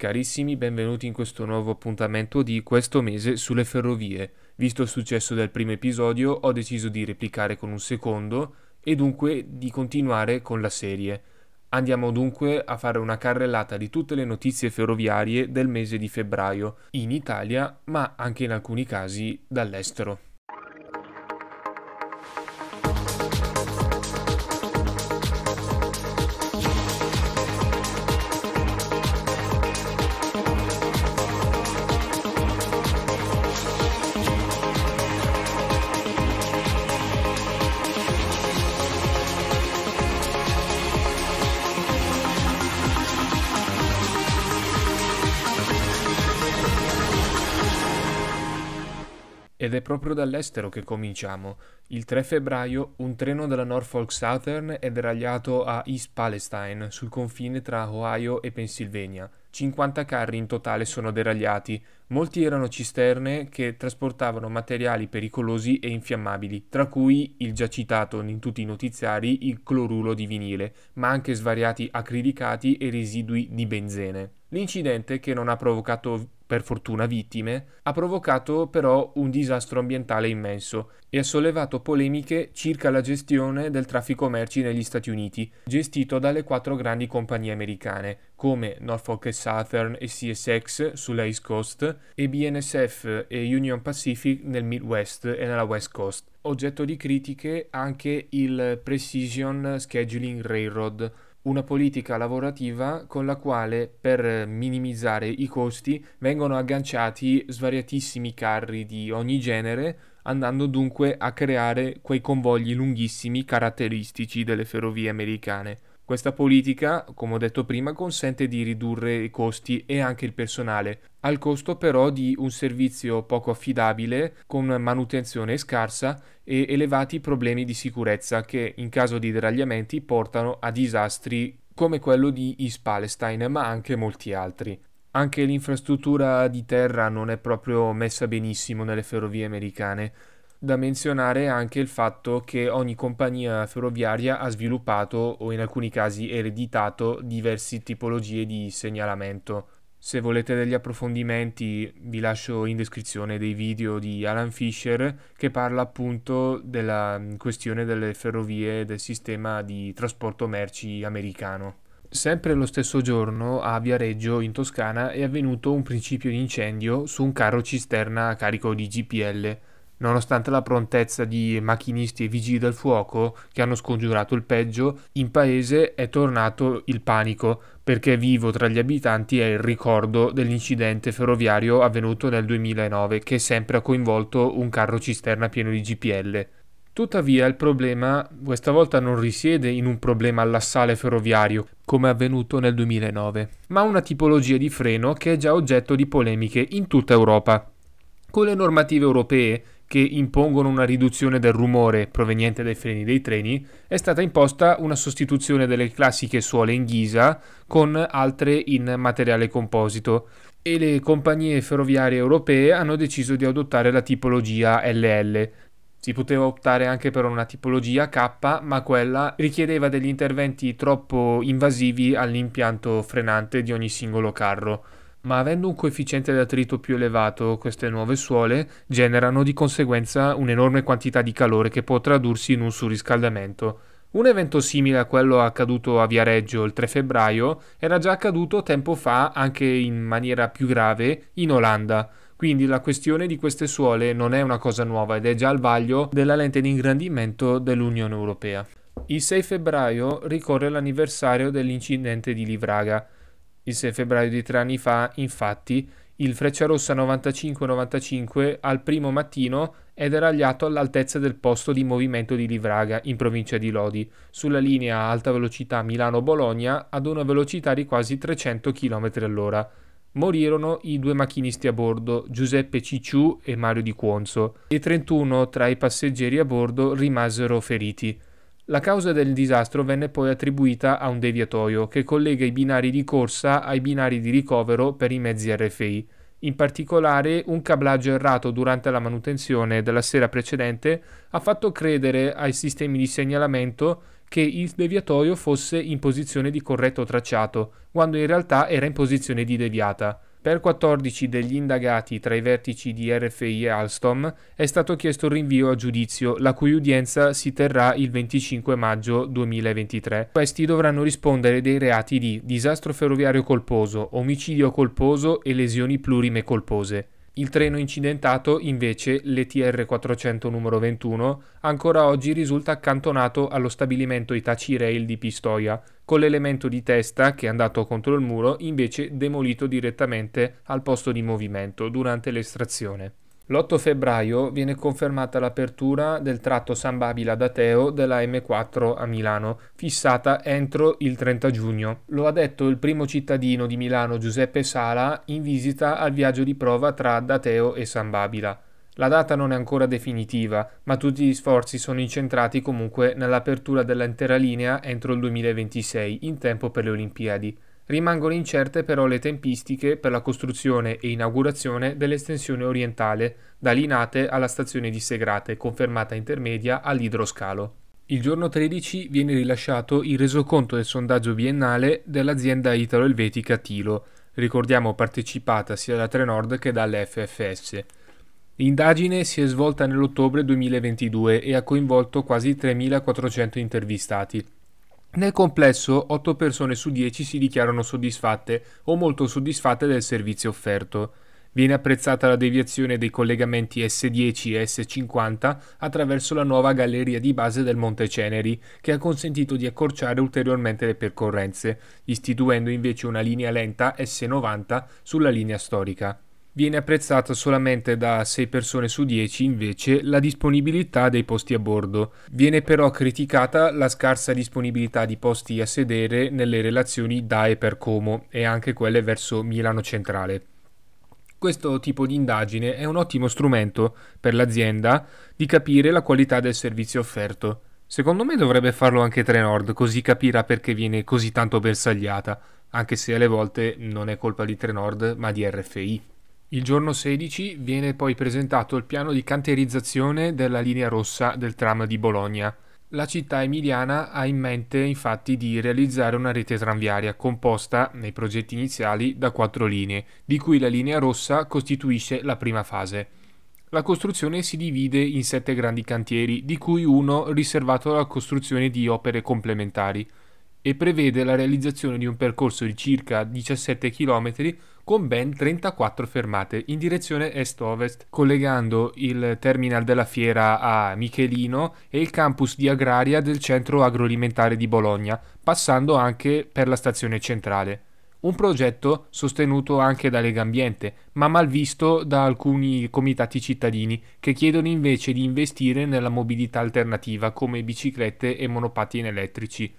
Carissimi, benvenuti in questo nuovo appuntamento di questo mese sulle ferrovie. Visto il successo del primo episodio, ho deciso di replicare con un secondo e dunque di continuare con la serie. Andiamo dunque a fare una carrellata di tutte le notizie ferroviarie del mese di febbraio, in Italia, ma anche in alcuni casi dall'estero. Ed è proprio dall'estero che cominciamo. Il 3 febbraio un treno della Norfolk Southern è deragliato a East Palestine, sul confine tra Ohio e Pennsylvania. 50 carri in totale sono deragliati, molti erano cisterne che trasportavano materiali pericolosi e infiammabili, tra cui il già citato in tutti i notiziari il cloruro di vinile, ma anche svariati acrilicati e residui di benzene. L'incidente, che non ha provocato per fortuna vittime, ha provocato però un disastro ambientale immenso e ha sollevato polemiche circa la gestione del traffico merci negli Stati Uniti, gestito dalle quattro grandi compagnie americane, come Norfolk Southern e CSX sulla East Coast e BNSF e Union Pacific nel Midwest e nella West Coast. Oggetto di critiche anche il Precision Scheduling Railroad, una politica lavorativa con la quale per minimizzare i costi vengono agganciati svariatissimi carri di ogni genere, andando dunque a creare quei convogli lunghissimi caratteristici delle ferrovie americane. Questa politica, come ho detto prima, consente di ridurre i costi e anche il personale, al costo però di un servizio poco affidabile, con manutenzione scarsa e elevati problemi di sicurezza che in caso di deragliamenti portano a disastri come quello di East Palestine, ma anche molti altri. Anche l'infrastruttura di terra non è proprio messa benissimo nelle ferrovie americane da menzionare anche il fatto che ogni compagnia ferroviaria ha sviluppato o in alcuni casi ereditato diverse tipologie di segnalamento. Se volete degli approfondimenti vi lascio in descrizione dei video di Alan Fisher che parla appunto della questione delle ferrovie e del sistema di trasporto merci americano. Sempre lo stesso giorno a Viareggio in Toscana è avvenuto un principio di incendio su un carro cisterna a carico di GPL nonostante la prontezza di macchinisti e vigili del fuoco che hanno scongiurato il peggio, in paese è tornato il panico perché vivo tra gli abitanti è il ricordo dell'incidente ferroviario avvenuto nel 2009 che sempre ha coinvolto un carro cisterna pieno di GPL. Tuttavia il problema questa volta non risiede in un problema all'assale ferroviario, come avvenuto nel 2009, ma una tipologia di freno che è già oggetto di polemiche in tutta Europa. Con le normative europee che impongono una riduzione del rumore proveniente dai freni dei treni, è stata imposta una sostituzione delle classiche suole in ghisa con altre in materiale composito e le compagnie ferroviarie europee hanno deciso di adottare la tipologia LL. Si poteva optare anche per una tipologia K, ma quella richiedeva degli interventi troppo invasivi all'impianto frenante di ogni singolo carro ma avendo un coefficiente di attrito più elevato, queste nuove suole generano di conseguenza un'enorme quantità di calore che può tradursi in un surriscaldamento. Un evento simile a quello accaduto a Viareggio il 3 febbraio era già accaduto tempo fa anche in maniera più grave in Olanda. Quindi la questione di queste suole non è una cosa nuova ed è già al vaglio della lente di ingrandimento dell'Unione Europea. Il 6 febbraio ricorre l'anniversario dell'incidente di Livraga. Il 6 febbraio di tre anni fa, infatti, il Frecciarossa 95-95 al primo mattino è deragliato all'altezza del posto di movimento di Livraga, in provincia di Lodi, sulla linea a alta velocità Milano-Bologna ad una velocità di quasi 300 km all'ora. Morirono i due macchinisti a bordo, Giuseppe Cicciù e Mario Di Cuonzo, e 31 tra i passeggeri a bordo rimasero feriti. La causa del disastro venne poi attribuita a un deviatoio che collega i binari di corsa ai binari di ricovero per i mezzi RFI, in particolare, un cablaggio errato durante la manutenzione della sera precedente ha fatto credere ai sistemi di segnalamento che il deviatoio fosse in posizione di corretto tracciato, quando in realtà era in posizione di deviata. Per 14 degli indagati tra i vertici di RFI e Alstom è stato chiesto il rinvio a giudizio, la cui udienza si terrà il 25 maggio 2023. Questi dovranno rispondere dei reati di disastro ferroviario colposo, omicidio colposo e lesioni plurime colpose. Il treno incidentato, invece, l'ETR 400 numero 21, ancora oggi risulta accantonato allo stabilimento Itachi Rail di Pistoia, con l'elemento di testa, che è andato contro il muro, invece demolito direttamente al posto di movimento durante l'estrazione. L'8 febbraio viene confermata l'apertura del tratto San Babila Dateo della M4 a Milano, fissata entro il 30 giugno. Lo ha detto il primo cittadino di Milano Giuseppe Sala in visita al viaggio di prova tra Dateo e San Babila. La data non è ancora definitiva, ma tutti gli sforzi sono incentrati comunque nell'apertura dell'intera linea entro il 2026, in tempo per le Olimpiadi. Rimangono incerte però le tempistiche per la costruzione e inaugurazione dell'estensione orientale, da Linate alla stazione di Segrate, confermata intermedia all'idroscalo. Il giorno 13 viene rilasciato il resoconto del sondaggio biennale dell'azienda italo-elvetica Tilo, ricordiamo partecipata sia da Trenord che dall'FFS. L'indagine si è svolta nell'ottobre 2022 e ha coinvolto quasi 3.400 intervistati. Nel complesso 8 persone su 10 si dichiarano soddisfatte o molto soddisfatte del servizio offerto. Viene apprezzata la deviazione dei collegamenti S10 e S50 attraverso la nuova galleria di base del Monte Ceneri, che ha consentito di accorciare ulteriormente le percorrenze, istituendo invece una linea lenta S90 sulla linea storica viene apprezzata solamente da 6 persone su 10 invece la disponibilità dei posti a bordo. Viene però criticata la scarsa disponibilità di posti a sedere nelle relazioni da e per Como e anche quelle verso Milano Centrale. Questo tipo di indagine è un ottimo strumento per l'azienda di capire la qualità del servizio offerto. Secondo me dovrebbe farlo anche Trenord, così capirà perché viene così tanto bersagliata, anche se alle volte non è colpa di Trenord, ma di RFI. Il giorno 16 viene poi presentato il piano di canterizzazione della linea rossa del tram di Bologna. La città emiliana ha in mente infatti di realizzare una rete tranviaria composta nei progetti iniziali da quattro linee, di cui la linea rossa costituisce la prima fase. La costruzione si divide in sette grandi cantieri, di cui uno riservato alla costruzione di opere complementari e prevede la realizzazione di un percorso di circa 17 km con ben 34 fermate in direzione est-ovest, collegando il terminal della fiera a Michelino e il campus di Agraria del centro agroalimentare di Bologna, passando anche per la stazione centrale. Un progetto sostenuto anche da Lega Ambiente, ma malvisto da alcuni comitati cittadini che chiedono invece di investire nella mobilità alternativa come biciclette e monopattini elettrici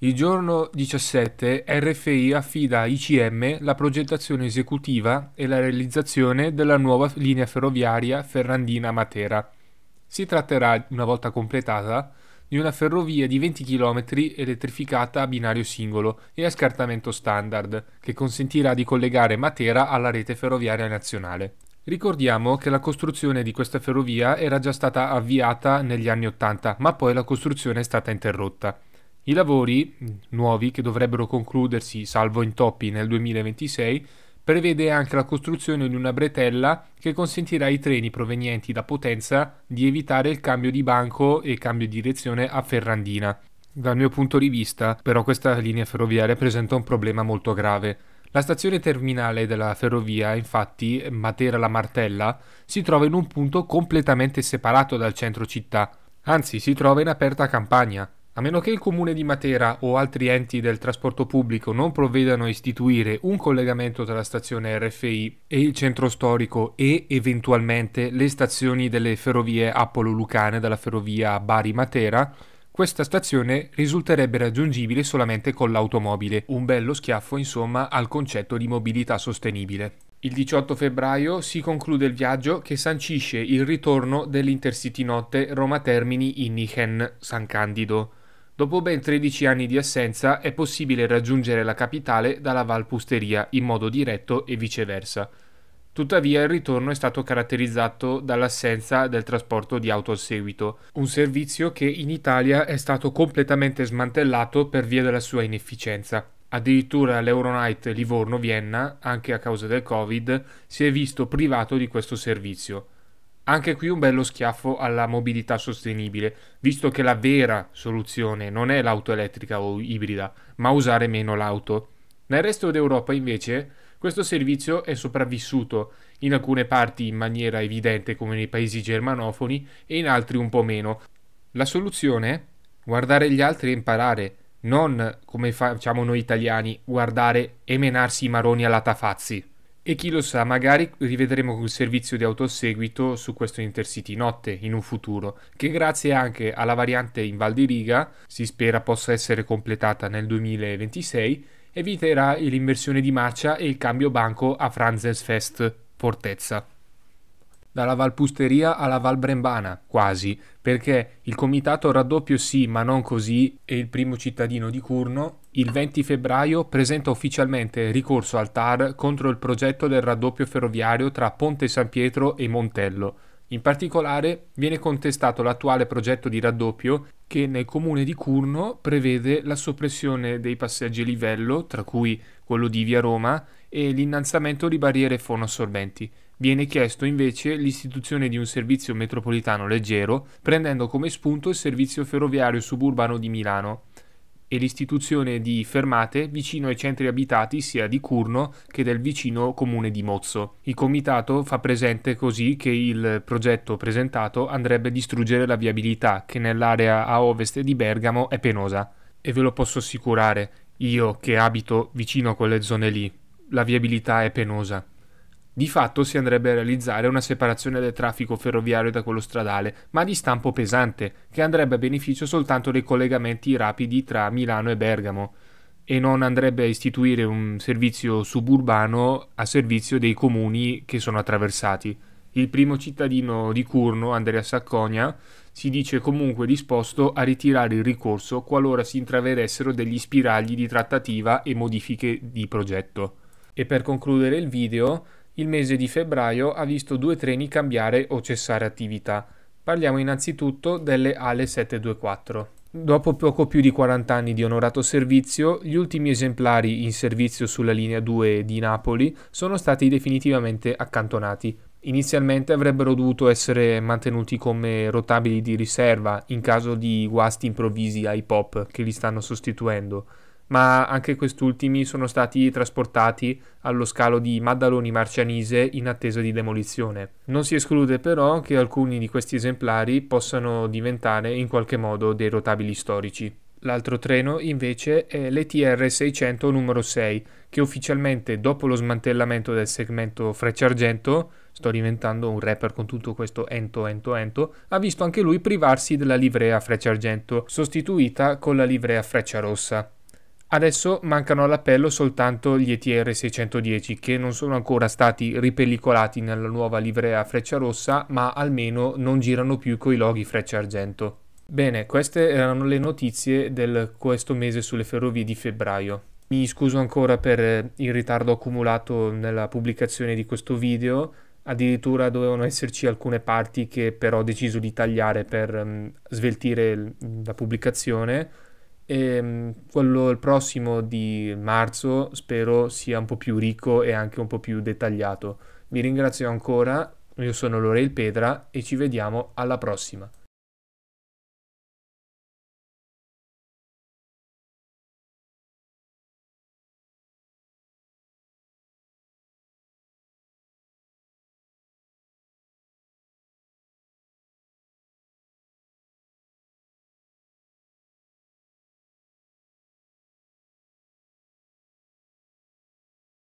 il giorno 17 RFI affida a ICM la progettazione esecutiva e la realizzazione della nuova linea ferroviaria Ferrandina-Matera. Si tratterà, una volta completata, di una ferrovia di 20 km elettrificata a binario singolo e a scartamento standard, che consentirà di collegare Matera alla rete ferroviaria nazionale. Ricordiamo che la costruzione di questa ferrovia era già stata avviata negli anni 80, ma poi la costruzione è stata interrotta. I lavori mm, nuovi, che dovrebbero concludersi, salvo intoppi, nel 2026, prevede anche la costruzione di una bretella che consentirà ai treni provenienti da Potenza di evitare il cambio di banco e cambio di direzione a Ferrandina. Dal mio punto di vista, però, questa linea ferroviaria presenta un problema molto grave. La stazione terminale della ferrovia, infatti, Matera la Martella, si trova in un punto completamente separato dal centro città, anzi si trova in aperta campagna. A meno che il comune di Matera o altri enti del trasporto pubblico non provvedano a istituire un collegamento tra la stazione RFI e il centro storico e eventualmente le stazioni delle ferrovie Apollo-Lucane dalla ferrovia Bari-Matera, questa stazione risulterebbe raggiungibile solamente con l'automobile, un bello schiaffo insomma al concetto di mobilità sostenibile. Il 18 febbraio si conclude il viaggio che sancisce il ritorno dell'Intercity Notte Roma Termini in Innichen San Candido Dopo ben 13 anni di assenza è possibile raggiungere la capitale dalla Valpusteria in modo diretto e viceversa. Tuttavia il ritorno è stato caratterizzato dall'assenza del trasporto di auto al seguito, un servizio che in Italia è stato completamente smantellato per via della sua inefficienza. Addirittura l'Euronight Livorno-Vienna, anche a causa del Covid, si è visto privato di questo servizio. Anche qui un bello schiaffo alla mobilità sostenibile, visto che la vera soluzione non è l'auto elettrica o ibrida, ma usare meno l'auto. Nel resto d'Europa invece questo servizio è sopravvissuto, in alcune parti in maniera evidente come nei paesi germanofoni e in altri un po' meno. La soluzione? Guardare gli altri e imparare, non come facciamo noi italiani, guardare e menarsi i maroni alla tafazzi. E chi lo sa, magari rivedremo quel servizio di autoseguito su questo Intercity notte in un futuro, che grazie anche alla variante in Val di Riga, si spera possa essere completata nel 2026, eviterà l'inversione di marcia e il cambio banco a Franzensfest Fortezza dalla Valpusteria alla Val Brembana, quasi, perché il comitato raddoppio sì, ma non così, e il primo cittadino di Curno, il 20 febbraio presenta ufficialmente ricorso al TAR contro il progetto del raddoppio ferroviario tra Ponte San Pietro e Montello. In particolare viene contestato l'attuale progetto di raddoppio che nel comune di Curno prevede la soppressione dei passeggi a livello, tra cui quello di Via Roma, e l'innalzamento di barriere fonoassorbenti. Viene chiesto invece l'istituzione di un servizio metropolitano leggero, prendendo come spunto il servizio ferroviario suburbano di Milano e l'istituzione di fermate vicino ai centri abitati sia di Curno che del vicino comune di Mozzo. Il comitato fa presente così che il progetto presentato andrebbe a distruggere la viabilità che nell'area a ovest di Bergamo è penosa. E ve lo posso assicurare, io che abito vicino a quelle zone lì, la viabilità è penosa. Di fatto si andrebbe a realizzare una separazione del traffico ferroviario da quello stradale, ma di stampo pesante, che andrebbe a beneficio soltanto dei collegamenti rapidi tra Milano e Bergamo e non andrebbe a istituire un servizio suburbano a servizio dei comuni che sono attraversati. Il primo cittadino di Curno, Andrea Sacconia, si dice comunque disposto a ritirare il ricorso qualora si intravedessero degli spiragli di trattativa e modifiche di progetto. E per concludere il video, il mese di febbraio ha visto due treni cambiare o cessare attività. Parliamo innanzitutto delle Ale 724. Dopo poco più di 40 anni di onorato servizio, gli ultimi esemplari in servizio sulla linea 2 di Napoli sono stati definitivamente accantonati. Inizialmente avrebbero dovuto essere mantenuti come rotabili di riserva in caso di guasti improvvisi ai pop che li stanno sostituendo ma anche quest'ultimi sono stati trasportati allo scalo di Maddaloni Marcianise in attesa di demolizione. Non si esclude però che alcuni di questi esemplari possano diventare in qualche modo dei rotabili storici. L'altro treno invece è l'ETR 600 numero 6, che ufficialmente dopo lo smantellamento del segmento Freccia Argento, sto diventando un rapper con tutto questo ento ento ento, ha visto anche lui privarsi della livrea Freccia Argento, sostituita con la livrea Freccia Rossa. Adesso mancano all'appello soltanto gli ETR 610 che non sono ancora stati ripellicolati nella nuova livrea freccia rossa, ma almeno non girano più coi loghi freccia argento. Bene, queste erano le notizie del questo mese sulle ferrovie di febbraio. Mi scuso ancora per eh, il ritardo accumulato nella pubblicazione di questo video, addirittura dovevano esserci alcune parti che però ho deciso di tagliare per mm, sveltire la pubblicazione e ehm, quello il prossimo di marzo spero sia un po' più ricco e anche un po' più dettagliato. Vi ringrazio ancora, io sono Lorel Pedra e ci vediamo alla prossima.